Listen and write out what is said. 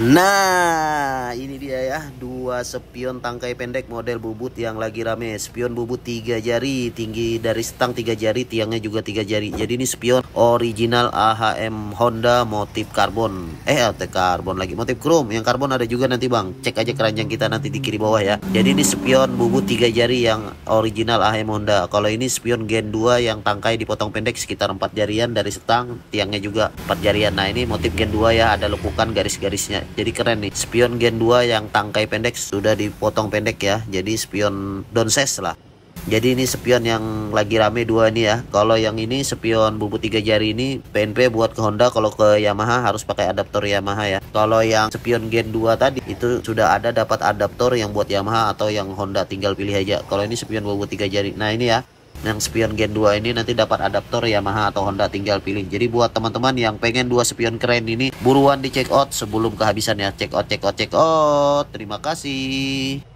Nah, ini dia ya, dua spion tangkai pendek model bubut yang lagi rame. Spion bubut tiga jari, tinggi dari stang tiga jari, tiangnya juga tiga jari. Jadi ini spion original AHM Honda motif karbon. Eh, LT karbon lagi, motif chrome. Yang karbon ada juga nanti bang. Cek aja keranjang kita nanti di kiri bawah ya. Jadi ini spion bubut tiga jari yang original AHM Honda. Kalau ini spion Gen 2 yang tangkai dipotong pendek sekitar 4 jarian dari stang, tiangnya juga 4 jarian. Nah ini motif Gen 2 ya, ada lekukan garis-garisnya jadi keren nih spion gen 2 yang tangkai pendek sudah dipotong pendek ya jadi spion downsize lah jadi ini spion yang lagi rame dua ini ya kalau yang ini spion bumbu tiga jari ini PNP buat ke Honda kalau ke Yamaha harus pakai adaptor Yamaha ya kalau yang spion Gen 2 tadi itu sudah ada dapat adaptor yang buat Yamaha atau yang Honda tinggal pilih aja kalau ini spion bumbu tiga jari nah ini ya yang spion Gen 2 ini nanti dapat adaptor Yamaha atau Honda tinggal pilih. Jadi buat teman-teman yang pengen dua spion keren ini buruan di check out sebelum kehabisan ya. Check out, check out, check out. Terima kasih.